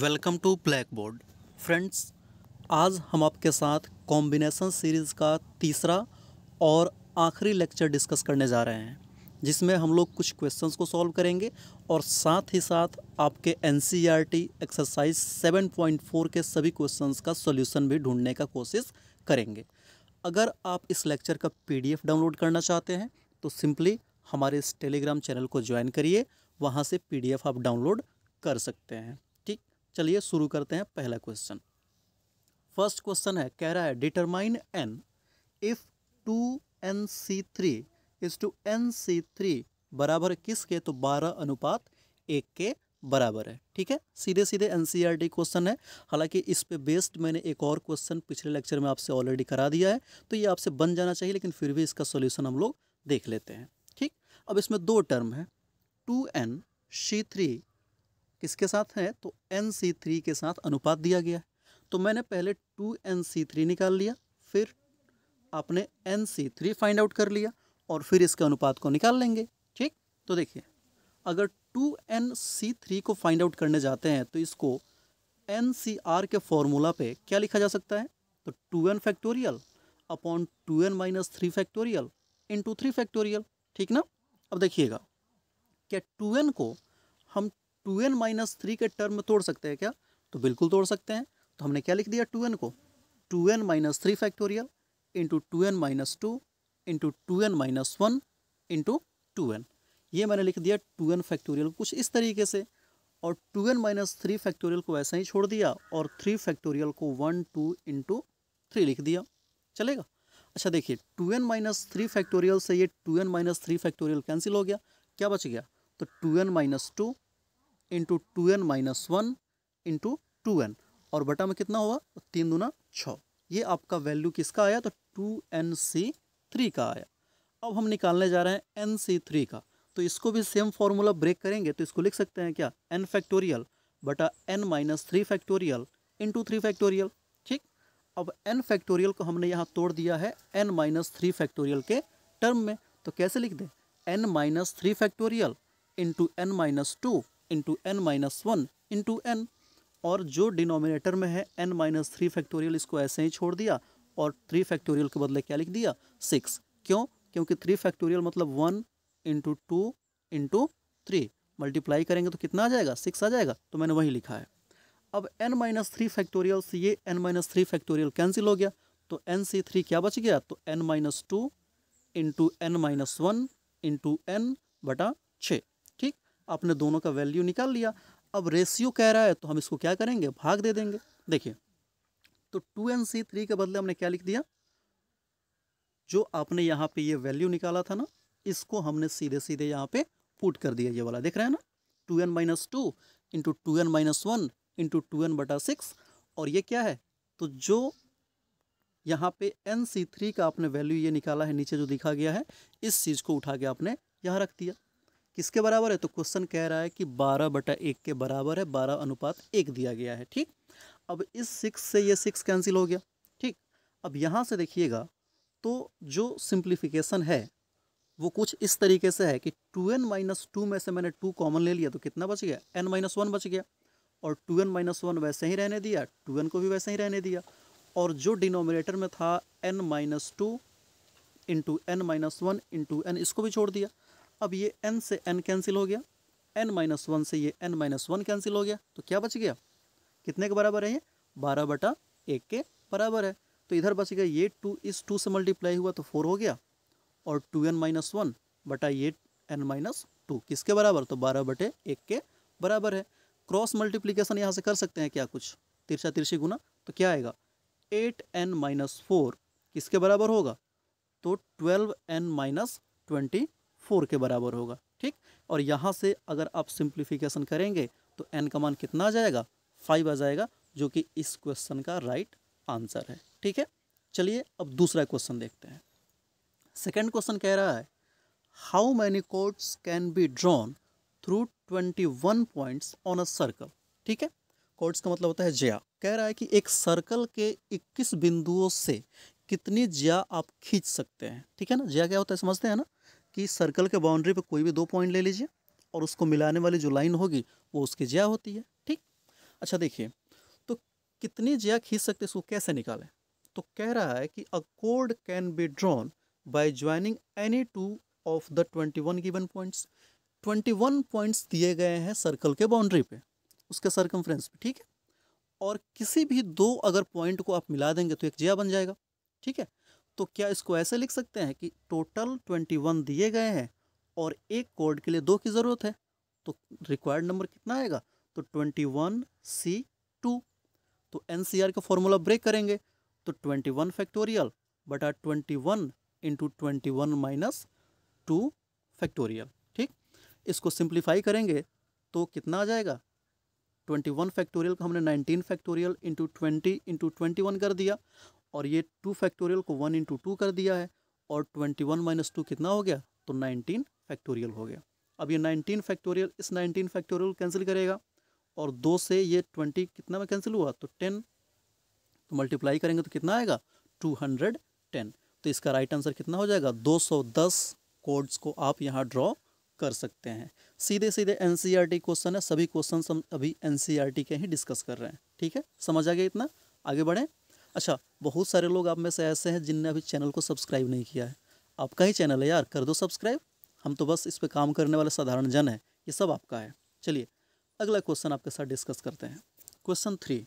welcome to blackboard friends आज हम आपके साथ कॉम्बिनेशन सीरीज़ का तीसरा और आखिरी लेक्चर डिस्कस करने जा रहे हैं जिसमें हम लोग कुछ क्वेश्चंस को सॉल्व करेंगे और साथ ही साथ आपके एन एक्सरसाइज 7.4 के सभी क्वेश्चंस का सॉल्यूशन भी ढूंढने का कोशिश करेंगे अगर आप इस लेक्चर का पी डाउनलोड करना चाहते हैं तो सिंपली हमारे इस टेलीग्राम चैनल को ज्वाइन करिए वहाँ से पी आप डाउनलोड कर सकते हैं चलिए शुरू करते हैं पहला क्वेश्चन फर्स्ट क्वेश्चन है कह रहा है determine n if two n C three is two n C three बराबर किसके तो बारह अनुपात एक के बराबर है ठीक है सीधे सीधे एन क्वेश्चन है हालांकि इस पे बेस्ड मैंने एक और क्वेश्चन पिछले लेक्चर में आपसे ऑलरेडी करा दिया है तो ये आपसे बन जाना चाहिए लेकिन फिर भी इसका सोल्यूशन हम लोग देख लेते हैं ठीक अब इसमें दो टर्म है टू एन सी थ्री किसके साथ है तो एन सी थ्री के साथ अनुपात दिया गया है तो मैंने पहले टू एन सी थ्री निकाल लिया फिर आपने n C three find out कर लिया और फिर इसके अनुपात को निकाल लेंगे ठीक तो देखिए अगर टू एन सी थ्री को फाइंड आउट करने जाते हैं तो इसको एन सी आर के फॉर्मूला पे क्या लिखा जा सकता है तो two n factorial upon two n minus three factorial two three factorial ठीक ना अब देखिएगा क्या टू एन को हम टू एन माइनस थ्री के टर्म में तोड़ सकते हैं क्या तो बिल्कुल तोड़ सकते हैं तो हमने क्या लिख दिया टू एन को two n minus three factorial into two n minus two into two n minus one into two n ये मैंने लिख दिया टू एन फैक्टोरियल कुछ इस तरीके से और two n minus three factorial को ऐसा ही छोड़ दिया और थ्री फैक्टोरियल को वन टू इंटू थ्री लिख दिया चलेगा अच्छा देखिए two n minus three factorial से ये two n minus three factorial cancel हो गया क्या बच गया तो two n minus two into two n minus one into two n और बटा में कितना हुआ तो तीन दूना छः ये आपका वैल्यू किसका आया तो टू एन सी थ्री का आया अब हम निकालने जा रहे हैं एन सी थ्री का तो इसको भी सेम फॉर्मूला ब्रेक करेंगे तो इसको लिख सकते हैं क्या एन फैक्टोरियल बटा n minus three factorial into three factorial ठीक अब एन फैक्टोरियल को हमने यहाँ तोड़ दिया है एन माइनस थ्री फैक्टोरियल के टर्म में तो कैसे लिख दें n minus three factorial into n minus two into n minus one into n और जो डिनोमिनेटर में है एन माइनस थ्री फैक्टोरियल इसको ऐसे ही छोड़ दिया और थ्री फैक्टोरियल के बदले क्या लिख दिया सिक्स क्यों क्योंकि थ्री फैक्टोरियल मतलब one into two into three multiply करेंगे तो कितना आ जाएगा सिक्स आ जाएगा तो मैंने वही लिखा है अब एन माइनस थ्री फैक्टोरियल से ये n minus three factorial cancel हो गया तो एन सी थ्री क्या बच गया तो n minus two into n minus one into n बटा छः आपने दोनों का वैल्यू निकाल लिया अब रेशियो कह रहा है तो हम इसको क्या करेंगे भाग दे देंगे देखिए तो टू एन सी थ्री के बदले हमने क्या लिख दिया जो आपने यहाँ पे ये वैल्यू निकाला था ना इसको हमने सीधे सीधे यहाँ पे पुट कर दिया ये वाला देख रहे हैं ना two n minus two into two n minus one into two n बटा सिक्स और ये क्या है तो जो यहाँ पे एन सी थ्री का आपने वैल्यू ये निकाला है नीचे जो दिखा गया है इस चीज़ को उठा के आपने यहाँ रख दिया किसके बराबर है तो क्वेश्चन कह रहा है कि बारह बटा एक के बराबर है बारह अनुपात एक दिया गया है ठीक अब इस सिक्स से ये सिक्स कैंसिल हो गया ठीक अब यहाँ से देखिएगा तो जो सिंप्लीफिकेशन है वो कुछ इस तरीके से है कि टू एन माइनस टू में से मैंने टू कॉमन ले लिया तो कितना बच गया एन माइनस वन बच गया और टू एन माइनस वन वैसे ही रहने दिया टू एन को भी वैसे ही रहने दिया और जो डिनोमिनेटर में था n minus two into n minus one into n इसको भी छोड़ दिया अब ये एन से एन कैंसिल हो गया एन माइनस वन से ये एन माइनस वन कैंसिल हो गया तो क्या बच गया कितने के बराबर है ये बारह बटा एक के बराबर है तो इधर बच गया ये टू इस टू से मल्टीप्लाई हुआ तो फोर हो गया और टू एन माइनस वन बटा ये एन माइनस टू किसके बराबर तो बारह बटे एक के बराबर है क्रॉस मल्टीप्लीकेशन यहाँ से कर सकते हैं क्या कुछ तिरछा तिरछी गुना तो क्या आएगा एट एन माइनस फोर किसके बराबर होगा तो twelve n minus twenty four के बराबर होगा ठीक और यहाँ से अगर आप सिंप्लीफिकेशन करेंगे तो एन का मान कितना आ जाएगा फाइव आ जाएगा जो कि इस क्वेश्चन का राइट आंसर है ठीक है चलिए अब दूसरा क्वेश्चन देखते हैं सेकेंड क्वेश्चन कह रहा है how many chords can be drawn through twenty one points on a circle ठीक है कोड्स का मतलब होता है जया कह रहा है कि एक सर्कल के इक्कीस बिंदुओं से कितनी जया आप खींच सकते हैं ठीक है ना जया क्या होता है समझते हैं ना कि सर्कल के बाउंड्री पर कोई भी दो पॉइंट ले लीजिए और उसको मिलाने वाली जो लाइन होगी वो उसकी जया होती है ठीक अच्छा देखिए तो कितनी जया खींच सकते इसको कैसे निकालें तो कह रहा है कि अ कोड can be drawn by joining any two of the twenty one given points twenty one points दिए गए हैं सर्कल के बाउंड्री पे उसके सर्कमफ्रेंस पे ठीक है और किसी भी दो अगर पॉइंट को आप मिला देंगे तो एक जया बन जाएगा ठीक है तो क्या इसको ऐसे लिख सकते हैं कि टोटल ट्वेंटी वन दिए गए हैं और एक कोड के लिए दो की ज़रूरत है तो रिक्वायर्ड नंबर कितना आएगा तो ट्वेंटी वन सी टू तो एन सी आर का फॉर्मूला ब्रेक करेंगे तो ट्वेंटी वन फैक्टोरियल बटा twenty one into twenty one minus two factorial ठीक इसको सिंप्लीफाई करेंगे तो कितना आ जाएगा ट्वेंटी वन फैक्टोरियल को हमने nineteen factorial into twenty into twenty one कर दिया और ये टू फैक्टोरियल को वन इंटू टू कर दिया है और ट्वेंटी वन माइनस टू कितना हो गया तो नाइनटीन फैक्टोरियल हो गया अब ये नाइनटीन फैक्टोरियल इस नाइनटीन फैक्टोरियल कैंसिल करेगा और दो से ये ट्वेंटी कितना में कैंसिल हुआ तो टेन तो मल्टीप्लाई करेंगे तो कितना आएगा टू हंड्रेड टेन तो इसका राइट आंसर कितना हो जाएगा दो सौ दस कोड्स को आप यहाँ ड्रॉ कर सकते हैं सीधे सीधे एन क्वेश्चन e है सभी क्वेश्चन हम अभी एन e के ही डिस्कस कर रहे हैं ठीक है समझ आ गया इतना आगे बढ़ें अच्छा बहुत सारे लोग आप में से ऐसे हैं जिनने अभी चैनल को सब्सक्राइब नहीं किया है आपका ही चैनल है यार कर दो सब्सक्राइब हम तो बस इस पर काम करने वाले साधारण जन हैं ये सब आपका है चलिए अगला क्वेश्चन आपके साथ डिस्कस करते हैं क्वेश्चन थ्री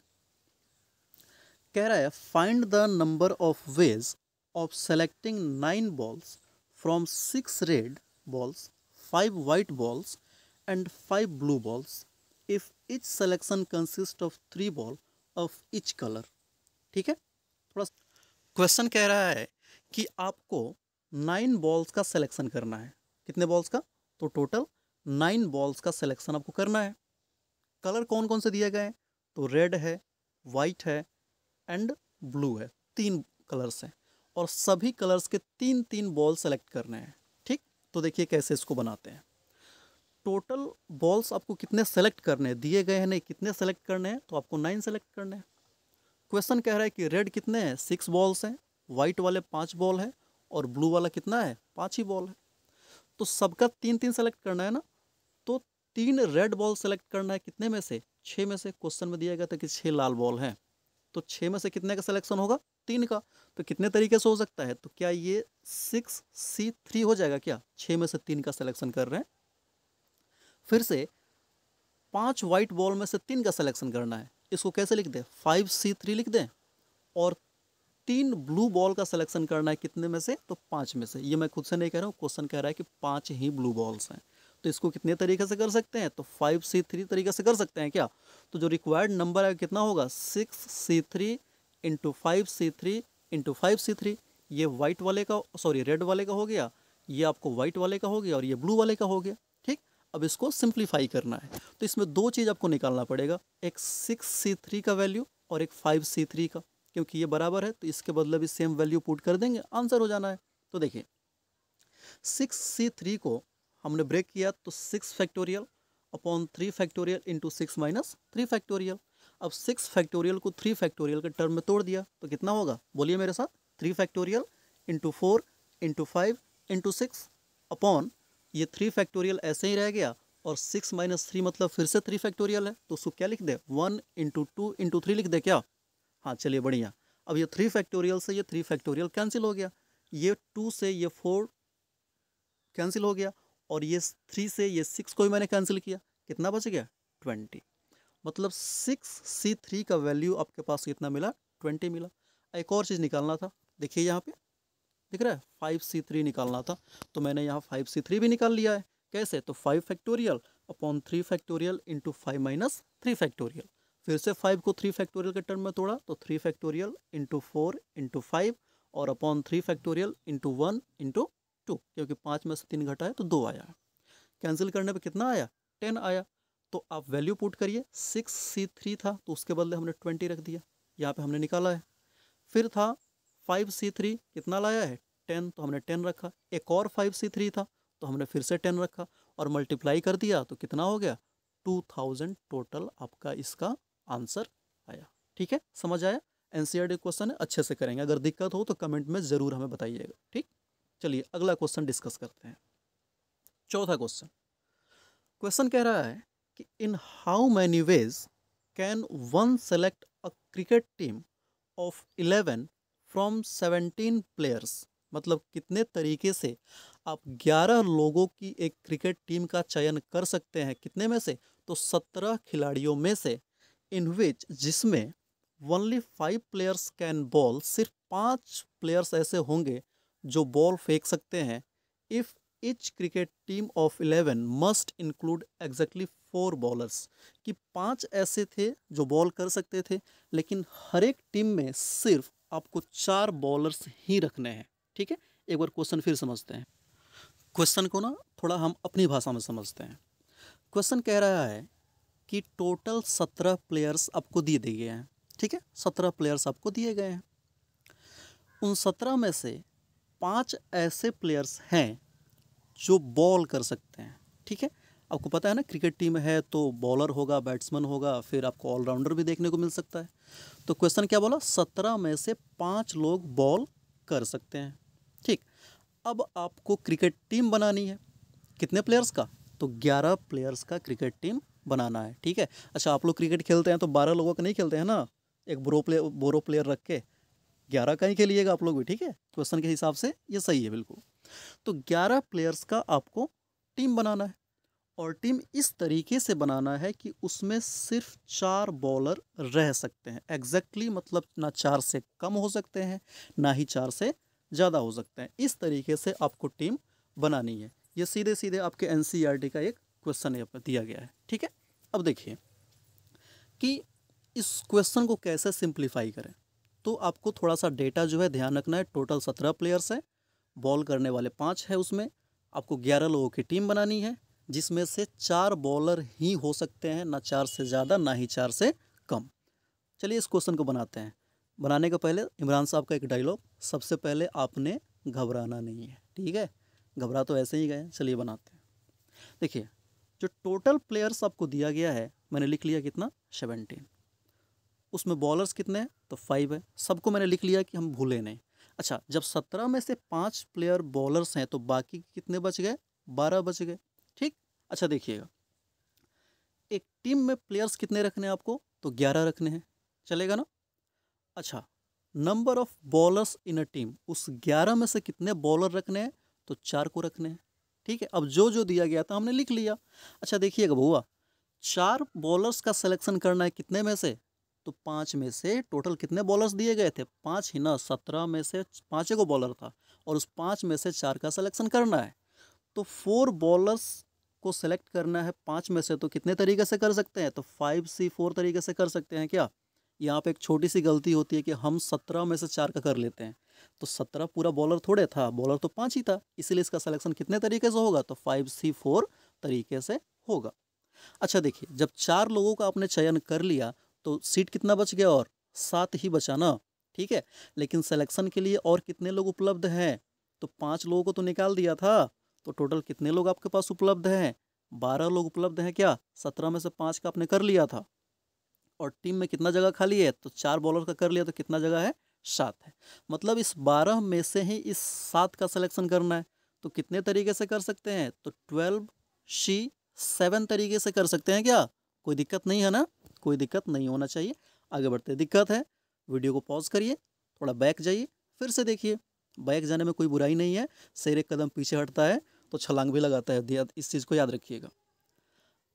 कह रहा है find the number of ways of selecting nine balls from six red balls five white balls and five blue balls if each selection consist of three ball of each colour ठीक है थोड़ा question कह रहा है कि आपको nine balls का selection करना है कितने बॉल्स का तो टोटल नाइन बॉल्स का सिलेक्शन आपको करना है कलर कौन कौन से दिए गए हैं तो रेड है वाइट है एंड ब्लू है तीन कलर्स हैं और सभी कलर्स के तीन तीन बॉल सेलेक्ट करने हैं ठीक तो देखिए कैसे इसको बनाते हैं टोटल बॉल्स आपको कितने सेलेक्ट करने हैं दिए गए हैं नहीं कितने सेलेक्ट करने हैं तो आपको नाइन सेलेक्ट करने हैं क्वेश्चन कह रहा है कि रेड कितने हैं सिक्स बॉल्स हैं वाइट वाले पांच बॉल है और ब्लू वाला कितना है पांच ही बॉल है तो सबका तीन तीन सेलेक्ट करना है ना तो तीन रेड बॉल सेलेक्ट करना है कितने में से छः में से क्वेश्चन में दिया गया था कि छः लाल बॉल हैं तो छः में से कितने का सिलेक्शन होगा तीन का तो कितने तरीके से हो सकता है तो क्या ये सिक्स सी थ्री हो जाएगा क्या छः में से तीन का सिलेक्शन कर रहे हैं फिर से पांच व्हाइट बॉल में से तीन का सिलेक्शन करना है इसको कैसे लिख दें फाइव सी थ्री लिख दें और तीन ब्लू बॉल का सिलेक्शन करना है कितने में से तो पाँच में से ये मैं खुद से नहीं कह रहा हूँ क्वेश्चन कह रहा है कि पाँच ही ब्लू बॉल्स हैं तो इसको कितने तरीके से कर सकते हैं तो फाइव सी थ्री तरीके से कर सकते हैं क्या तो जो रिक्वायर्ड नंबर है कितना होगा six C three into five C three into five C three ये वाइट वाले का सॉरी रेड वाले का हो गया ये आपको वाइट वाले का हो गया और ये ब्लू वाले का हो गया अब इसको सिंप्लीफाई करना है तो इसमें दो चीज़ आपको निकालना पड़ेगा एक सिक्स सी थ्री का वैल्यू और एक फाइव सी थ्री का क्योंकि ये बराबर है तो इसके बदले भी सेम वैल्यू पुट कर देंगे आंसर हो जाना है तो देखिए सिक्स सी थ्री को हमने ब्रेक किया तो six factorial upon three factorial into six minus three factorial अब सिक्स फैक्टोरियल को थ्री फैक्टोरियल के टर्म में तोड़ दिया तो कितना होगा बोलिए मेरे साथ three factorial into four into five into six upon ये थ्री फैक्टोरियल ऐसे ही रह गया और सिक्स माइनस थ्री मतलब फिर से थ्री फैक्टोरियल है तो उसको क्या लिख दे one into two into three लिख दे क्या हाँ चलिए बढ़िया अब ये थ्री फैक्टोरियल से ये थ्री फैक्टोरियल कैंसिल हो गया ये टू से ये फोर कैंसिल हो गया और ये थ्री से ये सिक्स को भी मैंने कैंसिल किया कितना बच गया ट्वेंटी मतलब सिक्स सी थ्री का वैल्यू आपके पास कितना मिला ट्वेंटी मिला एक और चीज़ निकालना था देखिए यहाँ पे ठीक है फाइव सी थ्री निकालना था तो मैंने यहाँ फाइव सी थ्री भी निकाल लिया है कैसे तो five factorial upon three factorial into five minus three factorial फिर से फाइव को थ्री फैक्टोरियल के टर्म में तोड़ा तो three factorial into four into five और upon three factorial into one into two क्योंकि पाँच में से तीन घटा है तो दो आया कैंसिल करने पर कितना आया टेन आया तो आप वैल्यू पुट करिए सिक्स सी थ्री था तो उसके बदले हमने ट्वेंटी रख दिया यहाँ पे हमने निकाला है फिर था फाइव सी थ्री कितना लाया है टेन तो हमने टेन रखा एक और फाइव सी थ्री था तो हमने फिर से टेन रखा और मल्टीप्लाई कर दिया तो कितना हो गया टू थाउजेंड टोटल आपका इसका आंसर आया ठीक है समझ आया एन क्वेश्चन अच्छे से करेंगे अगर दिक्कत हो तो कमेंट में ज़रूर हमें बताइएगा ठीक चलिए अगला क्वेश्चन डिस्कस करते हैं चौथा क्वेश्चन क्वेश्चन कह रहा है कि in how many ways can one select a cricket team of eleven from seventeen players मतलब कितने तरीके से आप 11 लोगों की एक क्रिकेट टीम का चयन कर सकते हैं कितने में से तो 17 खिलाड़ियों में से इन विच जिसमें only five players can bowl सिर्फ पांच प्लेयर्स ऐसे होंगे जो बॉल फेंक सकते हैं if each cricket team of eleven must include exactly four bowlers कि पांच ऐसे थे जो बॉल कर सकते थे लेकिन हर एक टीम में सिर्फ आपको चार बॉलर्स ही रखने हैं ठीक है एक बार क्वेश्चन फिर समझते हैं क्वेश्चन को ना थोड़ा हम अपनी भाषा में समझते हैं क्वेश्चन कह रहा है कि टोटल सत्रह प्लेयर्स आपको दिए दिए गए हैं ठीक है सत्रह प्लेयर्स आपको दिए गए हैं उन सत्रह में से पांच ऐसे प्लेयर्स हैं जो बॉल कर सकते हैं ठीक है आपको पता है ना क्रिकेट टीम है तो बॉलर होगा बैट्समैन होगा फिर आपको ऑलराउंडर भी देखने को मिल सकता है तो क्वेश्चन क्या बोला सत्रह में से पाँच लोग बॉल कर सकते हैं अब आपको क्रिकेट टीम बनानी है कितने प्लेयर्स का तो ग्यारह प्लेयर्स का क्रिकेट टीम बनाना है ठीक है अच्छा आप लोग क्रिकेट खेलते हैं तो बारह लोगों का नहीं खेलते हैं ना एक बोरो प्लेयर बोरो प्लेयर रख के ग्यारह का ही खेलिएगा आप लोग भी ठीक है क्वेश्चन के हिसाब से ये सही है बिल्कुल तो ग्यारह प्लेयर्स का आपको टीम बनाना है और टीम इस तरीके से बनाना है कि उसमें सिर्फ चार बॉलर रह सकते हैं एग्जैक्टली exactly मतलब ना चार से कम हो सकते हैं ना ही चार से ज़्यादा हो सकते हैं इस तरीके से आपको टीम बनानी है ये सीधे सीधे आपके एन e का एक क्वेश्चन यहाँ पर दिया गया है ठीक है अब देखिए कि इस क्वेश्चन को कैसे सिंप्लीफाई करें तो आपको थोड़ा सा डेटा जो है ध्यान रखना है टोटल सत्रह प्लेयर्स हैं बॉल करने वाले पाँच है उसमें आपको ग्यारह लोगों की टीम बनानी है जिसमें से चार बॉलर ही हो सकते हैं ना चार से ज़्यादा ना ही चार से कम चलिए इस क्वेश्चन को बनाते हैं बनाने के पहले इमरान साहब का एक डायलॉग सबसे पहले आपने घबराना नहीं है ठीक है घबरा तो ऐसे ही गए चलिए बनाते हैं देखिए जो टोटल प्लेयर्स आपको दिया गया है मैंने लिख लिया कितना सेवनटीन उसमें बॉलर्स कितने हैं तो फाइव है सबको मैंने लिख लिया कि हम भूले नहीं अच्छा जब सत्रह में से पाँच प्लेयर बॉलर्स हैं तो बाकी कितने बच गए बारह बच गए ठीक अच्छा देखिएगा एक टीम में प्लेयर्स कितने रखने हैं आपको तो ग्यारह रखने हैं चलेगा ना अच्छा number of bowlers in a team उस ग्यारह में से कितने बॉलर रखने हैं तो चार को रखने हैं ठीक है अब जो जो दिया गया था हमने लिख लिया अच्छा देखिएगा बउआ चार बॉलर्स का सिलेक्शन करना है कितने में से तो पाँच में से टोटल कितने बॉलर्स दिए गए थे पाँच ही ना सत्रह में से पाँचे को बॉलर था और उस पाँच में से चार का सिलेक्शन करना है तो फोर बॉलर्स को सेलेक्ट करना है पाँच में से तो कितने तरीके से कर सकते हैं तो फाइव सी फोर तरीके से कर सकते हैं क्या यहाँ पे एक छोटी सी गलती होती है कि हम सत्रह में से चार का कर लेते हैं तो सत्रह पूरा बॉलर थोड़े था बॉलर तो पाँच ही था इसीलिए इसका सलेक्शन कितने तरीके से होगा तो फाइव सी फोर तरीके से होगा अच्छा देखिए जब चार लोगों का आपने चयन कर लिया तो सीट कितना बच गया और सात ही बचा ना ठीक है लेकिन सलेक्शन के लिए और कितने लोग उपलब्ध हैं तो पाँच लोगों को तो निकाल दिया था तो टोटल कितने लोग आपके पास उपलब्ध हैं बारह लोग उपलब्ध हैं क्या सत्रह में से पाँच का आपने कर लिया था और टीम में कितना जगह खाली है तो चार बॉलर का कर लिया तो कितना जगह है सात है मतलब इस बारह में से ही इस सात का सिलेक्शन करना है तो कितने तरीके से कर सकते हैं तो ट्वेल्व सी सेवन तरीके से कर सकते हैं क्या कोई दिक्कत नहीं है ना कोई दिक्कत नहीं होना चाहिए आगे बढ़ते दिक्कत है वीडियो को पॉज करिए थोड़ा बैक जाइए फिर से देखिए बैक जाने में कोई बुराई नहीं है शेर एक कदम पीछे हटता है तो छलांग भी लगाता है इस चीज़ को याद रखिएगा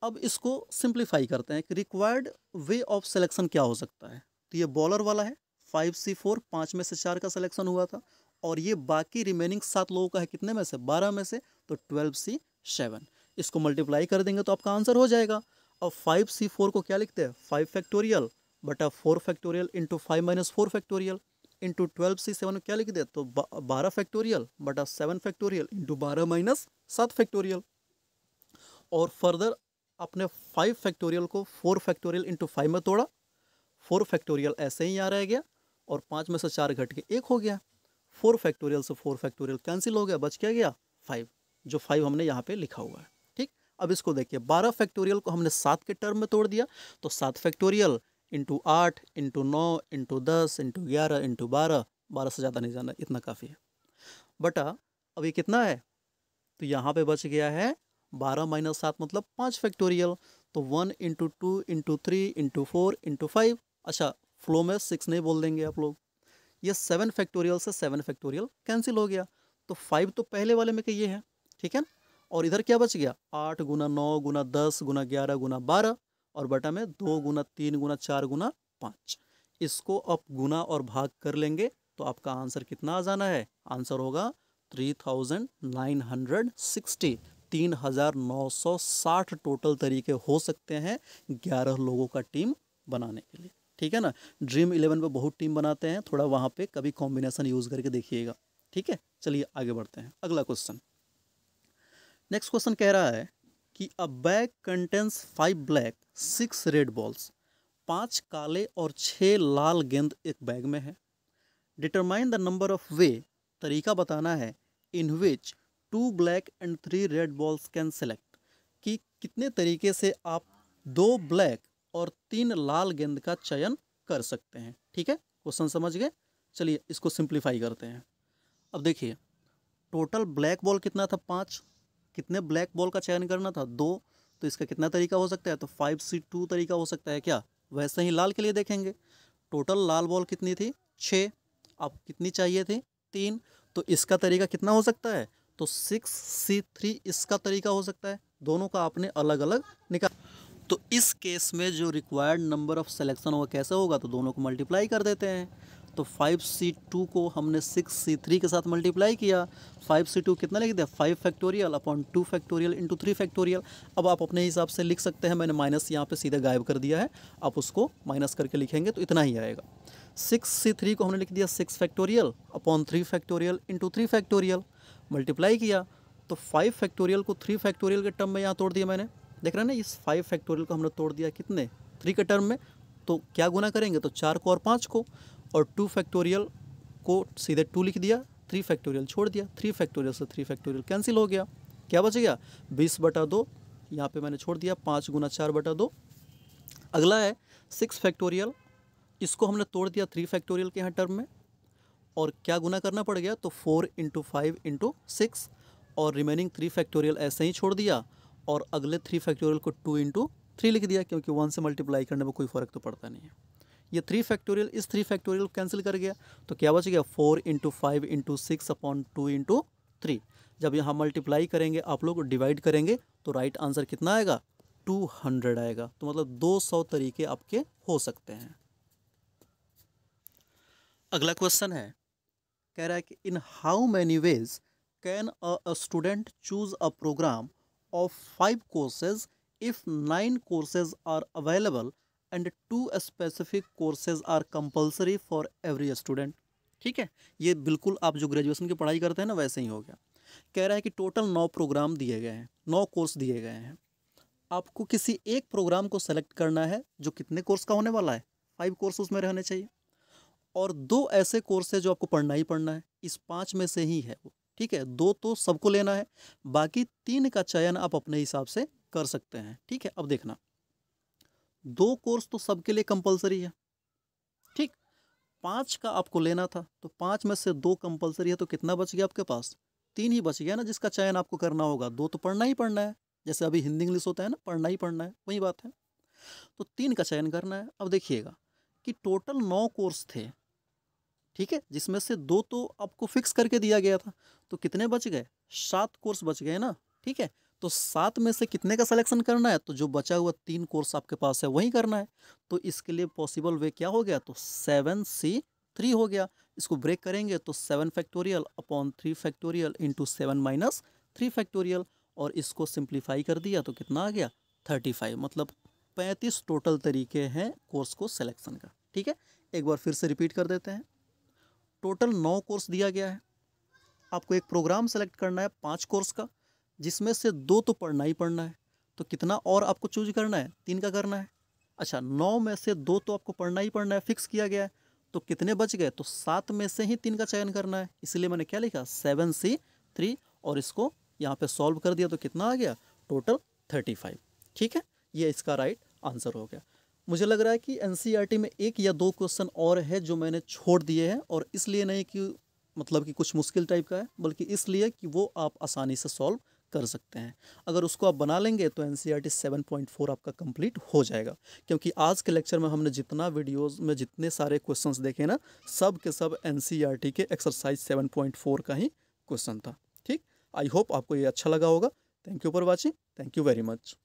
अब इसको सिंप्लीफाई करते हैं कि रिक्वायर्ड वे ऑफ सिलेक्शन क्या हो सकता है तो ये बॉलर वाला है फाइव सी फोर पाँच में से चार का सिलेक्शन हुआ था और ये बाकी रिमेनिंग सात लोगों का है कितने में से बारह में से तो ट्वेल्व सी सेवन इसको मल्टीप्लाई कर देंगे तो आपका आंसर हो जाएगा अब फाइव सी फोर को क्या लिखते हैं फाइव फैक्टोरियल बटा four factorial into five minus four factorial into twelve C seven को क्या लिख दे तो बारह फैक्टोरियल बटा सेवन फैक्टोरियल इंटू बारह माइनस सात फैक्टोरियल और फर्दर आपने फाइव फैक्टोरियल को फोर फैक्टोरियल इंटू फाइव में तोड़ा फोर फैक्टोरियल ऐसे ही यहाँ रह गया और पाँच में से चार घट के एक हो गया फोर फैक्टोरियल से फोर फैक्टोरियल कैंसिल हो गया बच क्या गया फाइव जो फाइव हमने यहाँ पे लिखा हुआ है ठीक अब इसको देखिए बारह फैक्टोरियल को हमने सात के टर्म में तोड़ दिया तो सात फैक्टोरियल इंटू आठ इंटू नौ इंटू दस इंटू ग्यारह इंटू बारह बारह से ज़्यादा नहीं जाना इतना काफ़ी है बटा अब ये कितना है तो यहाँ पे बच गया है बारह माइनस सात मतलब पाँच फैक्टोरियल तो one into two into three into four into five अच्छा फ्लो में सिक्स नहीं बोल देंगे आप लोग ये सेवन फैक्टोरियल से सेवन फैक्टोरियल कैंसिल हो गया तो फाइव तो पहले वाले में कहिए है ठीक है ना और इधर क्या बच गया आठ गुना नौ गुना दस गुना ग्यारह गुना बारह और बटा में दो गुना तीन गुना चार गुना पाँच इसको आप गुना और भाग कर लेंगे तो आपका आंसर कितना आ जाना है आंसर होगा three thousand nine hundred sixty तीन हज़ार नौ सौ साठ टोटल तरीके हो सकते हैं ग्यारह लोगों का टीम बनाने के लिए ठीक है ना ड्रीम इलेवन पे बहुत टीम बनाते हैं थोड़ा वहाँ पे कभी कॉम्बिनेशन यूज़ करके देखिएगा ठीक है चलिए आगे बढ़ते हैं अगला क्वेश्चन नेक्स्ट क्वेश्चन कह रहा है कि a bag contains five black six red balls पांच काले और छः लाल गेंद एक बैग में है determine the number of way तरीका बताना है in which two black and three red balls can select कि कितने तरीके से आप दो ब्लैक और तीन लाल गेंद का चयन कर सकते हैं ठीक है क्वेश्चन समझ गए चलिए इसको सिंप्लीफाई करते हैं अब देखिए टोटल ब्लैक बॉल कितना था पाँच कितने ब्लैक बॉल का चयन करना था दो तो इसका कितना तरीका हो सकता है तो फाइव सी टू तरीका हो सकता है क्या वैसे ही लाल के लिए देखेंगे टोटल लाल बॉल कितनी थी छः आप कितनी चाहिए थी तीन तो इसका तरीका कितना हो सकता है तो सिक्स सी थ्री इसका तरीका हो सकता है दोनों का आपने अलग अलग निकाल तो इस केस में जो रिक्वायर्ड नंबर ऑफ सिलेक्शन होगा कैसे होगा तो दोनों को मल्टीप्लाई कर देते हैं तो फाइव सी टू को हमने सिक्स सी थ्री के साथ मल्टीप्लाई किया फाइव सी टू कितना लिख दिया five factorial upon two factorial into three factorial अब आप अपने हिसाब से लिख सकते हैं मैंने माइनस यहाँ पे सीधा गायब कर दिया है आप उसको माइनस करके लिखेंगे तो इतना ही आएगा सिक्स सी थ्री को हमने लिख दिया six factorial upon three factorial into three factorial multiply किया तो फाइव फैक्टोरियल को थ्री फैक्टोरियल के टर्म में यहाँ तोड़ दिया मैंने देख रहे है ना इस फाइव फैक्टोरियल को हमने तोड़ दिया कितने थ्री के टर्म में तो क्या गुना करेंगे तो चार को और पाँच को और टू फैक्टोरियल को सीधे टू लिख दिया थ्री फैक्टोरियल छोड़ दिया थ्री फैक्टोरियल से थ्री फैक्टोरियल कैंसिल हो गया क्या बच गया बीस बटा दो यहाँ पर मैंने छोड़ दिया पाँच गुना चार बटा दो अगला है सिक्स फैक्टोरियल इसको हमने तोड़ दिया थ्री फैक्टोरियल के यहाँ टर्म में और क्या गुना करना पड़ गया तो four into five into six और रिमेनिंग थ्री फैक्टोरियल ऐसे ही छोड़ दिया और अगले थ्री फैक्टोरियल को टू इंटू थ्री लिख दिया क्योंकि वन से मल्टीप्लाई करने में कोई फ़र्क तो पड़ता नहीं है ये थ्री फैक्टोरियल इस थ्री फैक्टोरियल को कैंसिल कर गया तो क्या बच गया four into five into six upon two into three जब यहाँ मल्टीप्लाई करेंगे आप लोग डिवाइड करेंगे तो राइट आंसर कितना आएगा टू हंड्रेड आएगा तो मतलब दो सौ तरीके आपके हो सकते हैं अगला क्वेश्चन है कह रहा है कि in how many ways can a student choose a programme of five courses if nine courses are available and two specific courses are compulsory for every student ठीक है ये बिल्कुल आप जो ग्रेजुएशन की पढ़ाई करते हैं ना वैसे ही हो गया कह रहा है कि टोटल नौ प्रोग्राम दिए गए हैं नौ कोर्स दिए गए हैं आपको किसी एक प्रोग्राम को सेलेक्ट करना है जो कितने कोर्स का होने वाला है फाइव कोर्स उसमें रहने चाहिए और दो ऐसे कोर्स है जो आपको पढ़ना ही पढ़ना है इस पाँच में से ही है वो ठीक है दो तो सबको लेना है बाकी तीन का चयन आप अपने हिसाब से कर सकते हैं ठीक है अब देखना दो कोर्स तो सबके लिए कंपलसरी है ठीक पाँच का आपको लेना था तो पाँच में से दो कंपलसरी है तो कितना बच गया आपके पास तीन ही बच गया ना जिसका चयन आपको करना होगा दो तो पढ़ना ही पढ़ना है जैसे अभी हिंदी इंग्लिश होता है ना पढ़ना ही पढ़ना है वही बात है तो तीन का चयन करना है अब देखिएगा कि टोटल नौ कोर्स थे ठीक है जिसमें से दो तो आपको फिक्स करके दिया गया था तो कितने बच गए सात कोर्स बच गए ना ठीक है तो सात में से कितने का सिलेक्शन करना है तो जो बचा हुआ तीन कोर्स आपके पास है वही करना है तो इसके लिए पॉसिबल वे क्या हो गया तो सेवन सी थ्री हो गया इसको ब्रेक करेंगे तो seven factorial upon three factorial into seven minus three factorial और इसको सिंप्लीफाई कर दिया तो कितना आ गया थर्टी फाइव मतलब पैंतीस टोटल तरीके हैं कोर्स को सिलेक्शन का ठीक है एक बार फिर से रिपीट कर देते हैं टोटल नौ कोर्स दिया गया है आपको एक प्रोग्राम सेलेक्ट करना है पाँच कोर्स का जिसमें से दो तो पढ़ना ही पढ़ना है तो कितना और आपको चूज करना है तीन का करना है अच्छा नौ में से दो तो आपको पढ़ना ही पढ़ना है फिक्स किया गया है तो कितने बच गए तो सात में से ही तीन का चयन करना है इसलिए मैंने क्या लिखा सेवन सी थ्री और इसको यहाँ पे सॉल्व कर दिया तो कितना आ गया टोटल थर्टी फाइव ठीक है ये इसका राइट आंसर हो गया मुझे लग रहा है कि एन e में एक या दो क्वेश्चन और है जो मैंने छोड़ दिए हैं और इसलिए नहीं कि मतलब कि कुछ मुश्किल टाइप का है बल्कि इसलिए कि वो आप आसानी से सॉल्व कर सकते हैं अगर उसको आप बना लेंगे तो N C NCERT seven point four आपका कंप्लीट हो जाएगा क्योंकि आज के लेक्चर में हमने जितना वीडियोस में जितने सारे क्वेश्चंस देखे ना सब के सब एन सी आर टी के एक्सरसाइज सेवन पॉइंट फोर का ही क्वेश्चन था ठीक आई होप आपको ये अच्छा लगा होगा thank you for watching thank you very much